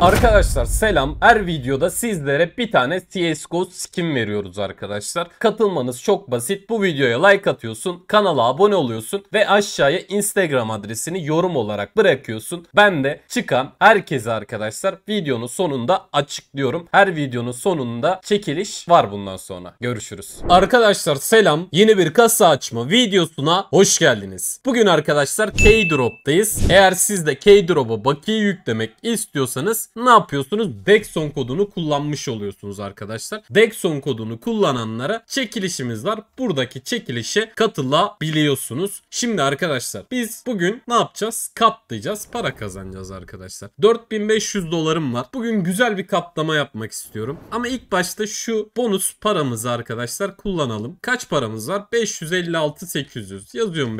Arkadaşlar selam. Her videoda sizlere bir tane CSGO skin veriyoruz arkadaşlar. Katılmanız çok basit. Bu videoya like atıyorsun, kanala abone oluyorsun ve aşağıya Instagram adresini yorum olarak bırakıyorsun. Ben de çıkan herkese arkadaşlar videonun sonunda açıklıyorum. Her videonun sonunda çekiliş var bundan sonra. Görüşürüz. Arkadaşlar selam. Yeni bir kasa açma videosuna hoş geldiniz. Bugün arkadaşlar K-Drop'tayız. Eğer siz de K-Drop'a bakiye yüklemek istiyorsanız ne yapıyorsunuz? Dexon kodunu kullanmış oluyorsunuz arkadaşlar. Dexon kodunu kullananlara çekilişimiz var. Buradaki çekilişe katılabiliyorsunuz. Şimdi arkadaşlar biz bugün ne yapacağız? Kaplayacağız. Para kazanacağız arkadaşlar. 4500 dolarım var. Bugün güzel bir kaplama yapmak istiyorum. Ama ilk başta şu bonus paramızı arkadaşlar kullanalım. Kaç paramız var? 556 800. Yazıyorum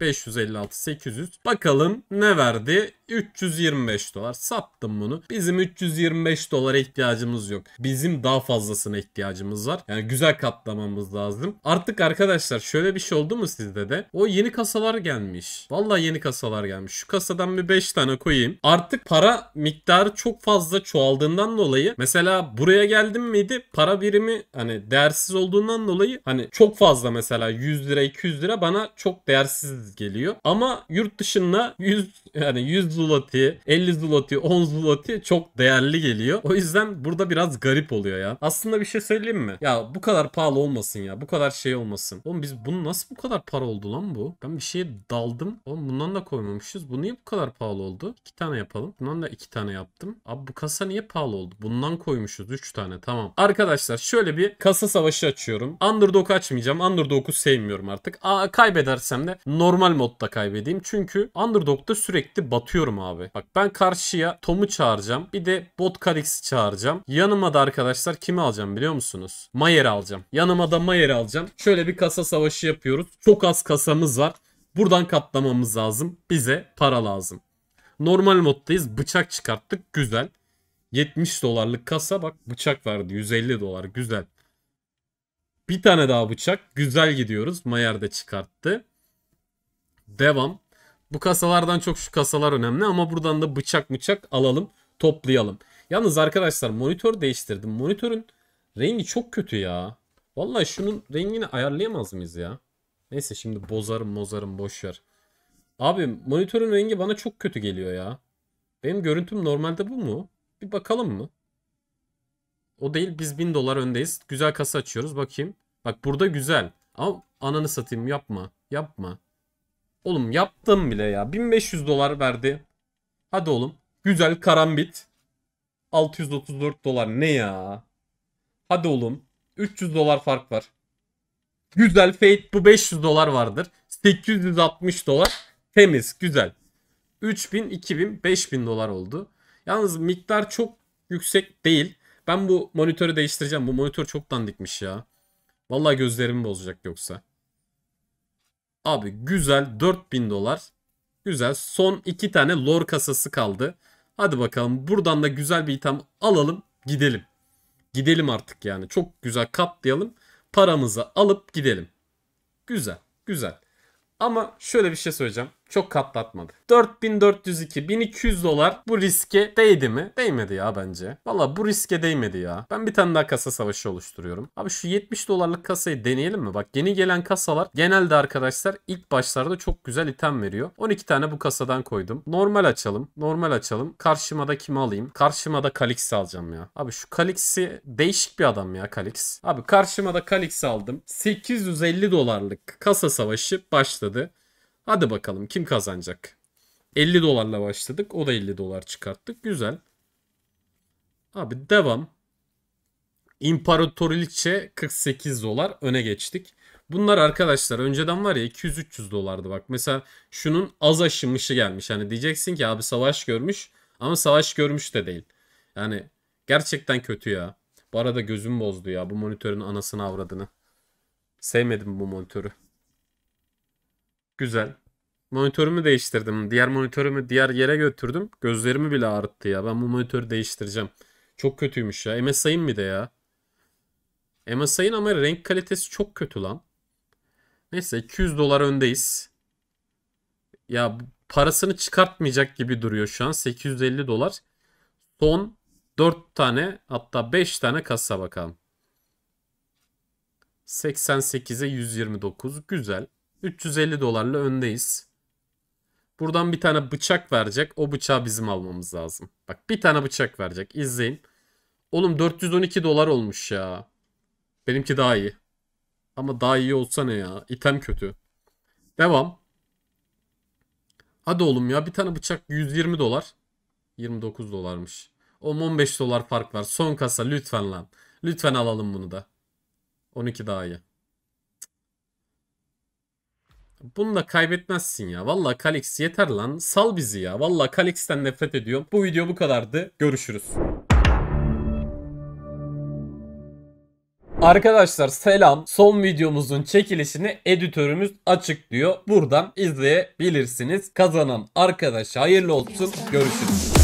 556 800. Bakalım ne verdi? 325 dolar. Sattım bunu olduğunu. Bizim 325 dolara ihtiyacımız yok. Bizim daha fazlasına ihtiyacımız var. Yani güzel katlamamız lazım. Artık arkadaşlar şöyle bir şey oldu mu sizde de? O yeni kasalar gelmiş. Vallahi yeni kasalar gelmiş. Şu kasadan bir 5 tane koyayım. Artık para miktarı çok fazla çoğaldığından dolayı mesela buraya geldim miydi para birimi hani değersiz olduğundan dolayı hani çok fazla mesela 100 lira 200 lira bana çok değersiz geliyor. Ama yurt dışında 100 yani 100 zloty, 50 zloty, 10 zloty royalty çok değerli geliyor. O yüzden burada biraz garip oluyor ya. Aslında bir şey söyleyeyim mi? Ya bu kadar pahalı olmasın ya. Bu kadar şey olmasın. Oğlum biz bunu nasıl bu kadar para oldu lan bu? Ben bir şeye daldım. Oğlum bundan da koymamışız. Bu niye bu kadar pahalı oldu? İki tane yapalım. Bundan da iki tane yaptım. Abi bu kasa niye pahalı oldu? Bundan koymuşuz. Üç tane tamam. Arkadaşlar şöyle bir kasa savaşı açıyorum. Underdog açmayacağım. Underdog'u sevmiyorum artık. Aa, kaybedersem de normal modda kaybedeyim. Çünkü Underdog'da sürekli batıyorum abi. Bak ben karşıya Tom'u çağırıyorum çağıracağım. Bir de Bot Karix'i çağıracağım. Yanıma da arkadaşlar kimi alacağım biliyor musunuz? Mayer alacağım. Yanıma da Mayer alacağım. Şöyle bir kasa savaşı yapıyoruz. Çok az kasamız var. Buradan katlamamız lazım. Bize para lazım. Normal moddayız. Bıçak çıkarttık. Güzel. 70 dolarlık kasa bak bıçak vardı. 150 dolar. Güzel. Bir tane daha bıçak. Güzel gidiyoruz. Mayer de çıkarttı. Devam. Bu kasalardan çok şu kasalar önemli ama buradan da bıçak bıçak alalım toplayalım. Yalnız arkadaşlar monitör değiştirdim. Monitörün rengi çok kötü ya. Vallahi şunun rengini ayarlayamaz mıyız ya? Neyse şimdi bozarım mozarım boşver. Abi monitörün rengi bana çok kötü geliyor ya. Benim görüntüm normalde bu mu? Bir bakalım mı? O değil biz 1000 dolar öndeyiz. Güzel kasa açıyoruz bakayım. Bak burada güzel. Ama ananı satayım yapma. Yapma. Oğlum yaptım bile ya. 1500 dolar verdi. Hadi oğlum. Güzel karambit. 634 dolar ne ya? Hadi oğlum. 300 dolar fark var. Güzel Fate bu 500 dolar vardır. 860 dolar temiz güzel. 3000, 2000, 5000 dolar oldu. Yalnız miktar çok yüksek değil. Ben bu monitörü değiştireceğim. Bu monitör çok dandikmiş ya. Vallahi gözlerimi bozacak yoksa. Abi güzel 4000 dolar. Güzel. Son iki tane lore kasası kaldı. Hadi bakalım buradan da güzel bir item alalım gidelim. Gidelim artık yani. Çok güzel katlayalım. Paramızı alıp gidelim. Güzel. Güzel. Ama şöyle bir şey söyleyeceğim çok katlatmadı. 4402, 1200 dolar bu riske değdi mi? Değmedi ya bence. Valla bu riske değmedi ya. Ben bir tane daha kasa savaşı oluşturuyorum. Abi şu 70 dolarlık kasayı deneyelim mi? Bak yeni gelen kasalar genelde arkadaşlar ilk başlarda çok güzel item veriyor. 12 tane bu kasadan koydum. Normal açalım. Normal açalım. Karşıma da kimi alayım? Karşıma da Kalix alacağım ya. Abi şu Kalix'i değişik bir adam ya Kalix. Abi karşıma da Kalix aldım. 850 dolarlık kasa savaşı başladı. Hadi bakalım kim kazanacak? 50 dolarla başladık. O da 50 dolar çıkarttık. Güzel. Abi devam. İmparatorilikçe 48 dolar öne geçtik. Bunlar arkadaşlar önceden var ya 200-300 dolardı bak. Mesela şunun az aşınmışı gelmiş. Hani diyeceksin ki abi savaş görmüş ama savaş görmüş de değil. Yani gerçekten kötü ya. Bu arada gözüm bozdu ya bu monitörün anasını avradını. Sevmedim bu monitörü. Güzel. Monitörümü değiştirdim. Diğer monitörümü diğer yere götürdüm. Gözlerimi bile ağrıttı ya. Ben bu monitörü değiştireceğim. Çok kötüymüş ya. MSI'ın bir de ya. MSI'ın ama renk kalitesi çok kötü lan. Neyse 200 dolar öndeyiz. Ya parasını çıkartmayacak gibi duruyor şu an. 850 dolar. Son 4 tane hatta 5 tane kasa bakalım. 88'e 129 güzel. 350 dolarla öndeyiz. Buradan bir tane bıçak verecek. O bıçağı bizim almamız lazım. Bak bir tane bıçak verecek. İzleyin. Oğlum 412 dolar olmuş ya. Benimki daha iyi. Ama daha iyi olsa ne ya? İtem kötü. Devam. Hadi oğlum ya bir tane bıçak 120 dolar. 29 dolarmış. 10-15 dolar fark var. Son kasa lütfen lan. Lütfen alalım bunu da. 12 daha iyi. Bunu da kaybetmezsin ya. Valla Kalix yeter lan. Sal bizi ya. Valla Kalix'ten nefret ediyorum. Bu video bu kadardı. Görüşürüz. Arkadaşlar selam. Son videomuzun çekilişini editörümüz açıklıyor. Buradan izleyebilirsiniz. Kazanan arkadaş hayırlı olsun. Görüşürüz.